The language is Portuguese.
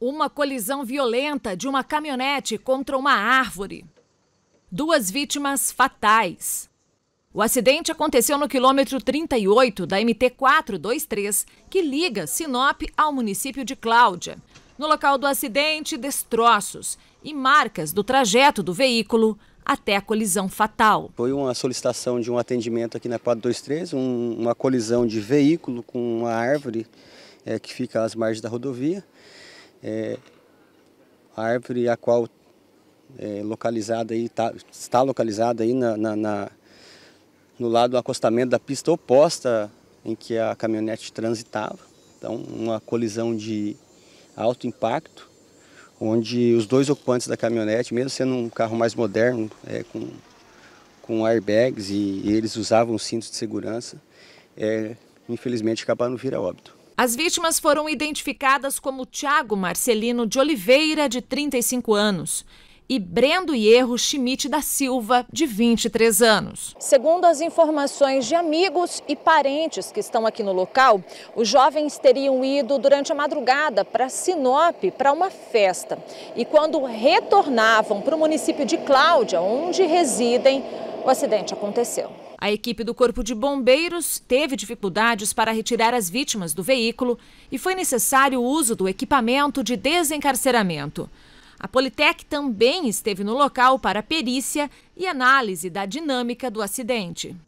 Uma colisão violenta de uma caminhonete contra uma árvore. Duas vítimas fatais. O acidente aconteceu no quilômetro 38 da MT 423, que liga Sinop ao município de Cláudia. No local do acidente, destroços e marcas do trajeto do veículo até a colisão fatal. Foi uma solicitação de um atendimento aqui na 423, um, uma colisão de veículo com uma árvore é, que fica às margens da rodovia é, a árvore a qual é localizada aí, tá, está localizada aí na, na, na, no lado do acostamento da pista oposta em que a caminhonete transitava. Então, uma colisão de alto impacto, onde os dois ocupantes da caminhonete, mesmo sendo um carro mais moderno, é, com, com airbags e, e eles usavam cintos de segurança, é, infelizmente acabaram vir a óbito. As vítimas foram identificadas como Tiago Marcelino de Oliveira, de 35 anos, e Brendo Hierro Schmidt da Silva, de 23 anos. Segundo as informações de amigos e parentes que estão aqui no local, os jovens teriam ido durante a madrugada para Sinop para uma festa. E quando retornavam para o município de Cláudia, onde residem, o acidente aconteceu. A equipe do Corpo de Bombeiros teve dificuldades para retirar as vítimas do veículo e foi necessário o uso do equipamento de desencarceramento. A Politec também esteve no local para perícia e análise da dinâmica do acidente.